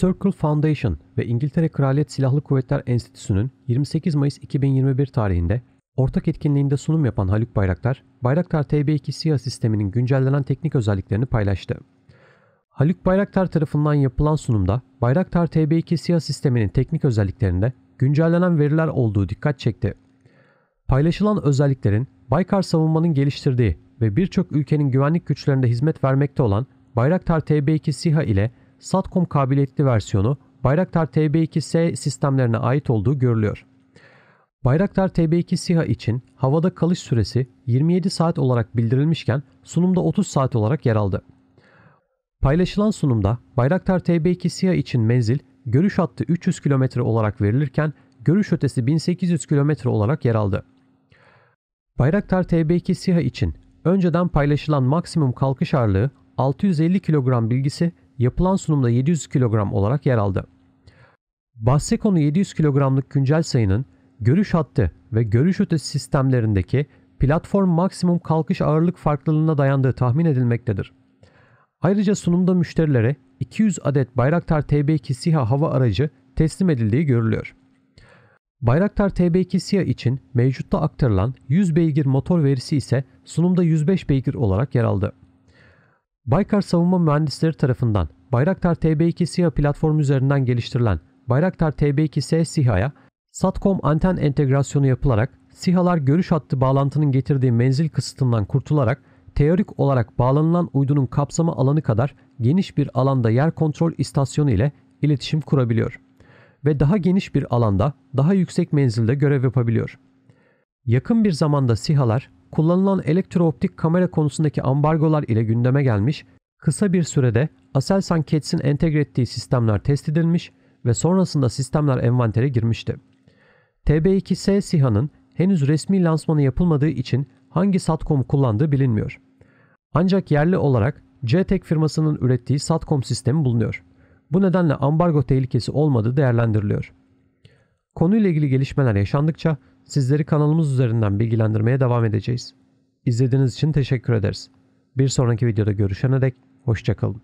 Circle Foundation ve İngiltere Kraliyet Silahlı Kuvvetler Enstitüsü'nün 28 Mayıs 2021 tarihinde ortak etkinliğinde sunum yapan Haluk Bayraktar, Bayraktar TB2 SİHA sisteminin güncellenen teknik özelliklerini paylaştı. Haluk Bayraktar tarafından yapılan sunumda Bayraktar TB2 SİHA sisteminin teknik özelliklerinde güncellenen veriler olduğu dikkat çekti. Paylaşılan özelliklerin Baykar Savunma'nın geliştirdiği ve birçok ülkenin güvenlik güçlerinde hizmet vermekte olan Bayraktar TB2 SİHA ile SATCOM kabiliyetli versiyonu Bayraktar TB2S sistemlerine ait olduğu görülüyor. Bayraktar TB2 SİHA için havada kalış süresi 27 saat olarak bildirilmişken sunumda 30 saat olarak yer aldı. Paylaşılan sunumda Bayraktar TB2 SİHA için menzil görüş hattı 300 km olarak verilirken görüş ötesi 1800 km olarak yer aldı. Bayraktar TB2 SİHA için önceden paylaşılan maksimum kalkış ağırlığı 650 kilogram bilgisi yapılan sunumda 700 kilogram olarak yer aldı. Bahse konu 700 kilogramlık güncel sayının görüş hattı ve görüş ötesi sistemlerindeki platform maksimum kalkış ağırlık farklılığına dayandığı tahmin edilmektedir. Ayrıca sunumda müşterilere 200 adet Bayraktar TB2 SİHA hava aracı teslim edildiği görülüyor. Bayraktar TB2 SİHA için mevcutta aktarılan 100 beygir motor verisi ise sunumda 105 beygir olarak yer aldı. Baykar savunma mühendisleri tarafından Bayraktar TB2 SİHA platformu üzerinden geliştirilen Bayraktar TB2S SİHA'ya SATCOM anten entegrasyonu yapılarak SİHA'lar görüş hattı bağlantının getirdiği menzil kısıtından kurtularak teorik olarak bağlanılan uydunun kapsama alanı kadar geniş bir alanda yer kontrol istasyonu ile iletişim kurabiliyor ve daha geniş bir alanda daha yüksek menzilde görev yapabiliyor. Yakın bir zamanda SİHA'lar kullanılan elektrooptik kamera konusundaki ambargolar ile gündeme gelmiş, kısa bir sürede Aselsan Cats'in entegre ettiği sistemler test edilmiş ve sonrasında sistemler envantere girmişti. TB2S SİHA'nın henüz resmi lansmanı yapılmadığı için hangi SATCOM kullandığı bilinmiyor. Ancak yerli olarak e CTEK firmasının ürettiği SATCOM sistemi bulunuyor. Bu nedenle ambargo tehlikesi olmadığı değerlendiriliyor. Konuyla ilgili gelişmeler yaşandıkça Sizleri kanalımız üzerinden bilgilendirmeye devam edeceğiz. İzlediğiniz için teşekkür ederiz. Bir sonraki videoda görüşene dek hoşçakalın.